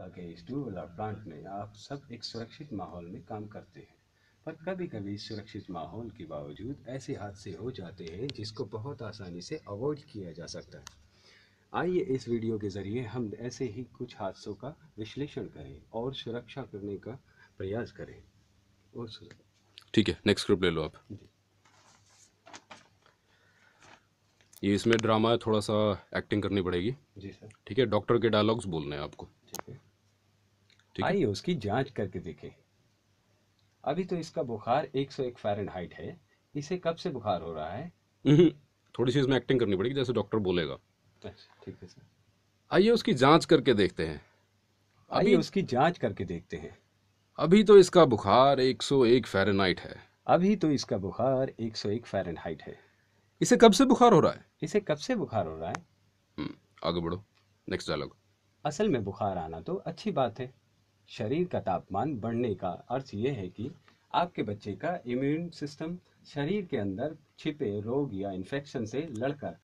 against to वाला plant में आप सब एक सुरक्षित माहौल में काम करते हैं पर कभी कभी सुरक्षित माहौल के बावजूद ऐसे हादसे हो जाते हैं जिसको बहुत आसानी से अवॉइड किया जा सकता है आइए इस वीडियो के ज़रिए हम ऐसे ही कुछ हादसों का विश्लेषण करें और सुरक्षा करने का प्रयास करें और ठीक है नेक्स्ट ग्रुप ले लो आप ये इसमें ड्रामा है थोड़ा सा एक्टिंग करनी पड़ेगी जी सर ठीक है डॉक्टर के डायलॉग्स बोलने हैं आपको आइए उसकी जांच करके देखें अभी तो इसका बुखार 101 फ़ारेनहाइट है इसे कब से बुखार हो रहा है हम्म, थोड़ी सी इसमें एक्टिंग करनी पड़ेगी जैसे डॉक्टर बोलेगा अच्छा, ठीक है सर आइए उसकी जांच करके देखते हैं अभी उसकी जांच करके देखते हैं अभी तो इसका बुखार 101 फ़ारेनहाइट है अभी तो इसका बुखार 101 फ़ारेनहाइट है इसे कब से बुखार हो रहा है इसे कब से बुखार हो रहा है हम्म, आगे बढ़ो नेक्स्ट डायलॉग असल में बुखार आना तो अच्छी बात है शरीर का तापमान बढ़ने का अर्थ यह है कि आपके बच्चे का इम्यून सिस्टम शरीर के अंदर छिपे रोग या इन्फेक्शन से लड़कर